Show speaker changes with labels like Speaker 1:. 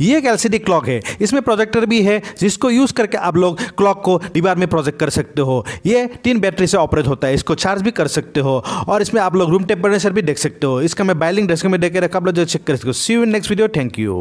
Speaker 1: ये एक LCD clock है इसमें प्रोजेक्टर भी है जिसको यूज़ करके आप लोग क्लॉक को दीवार में प्रोजेक्ट कर सकते हो ये तीन बैटरी से ऑपरेट होता है इसको चार्ज भी कर सकते हो और इसमें आप लोग रूम टेम्परेचर भी देख सकते हो इसका मैं बाइलिंग डेस्क में देखकर रखा आप लोग जो चेक कर सकते हो see you next video thank you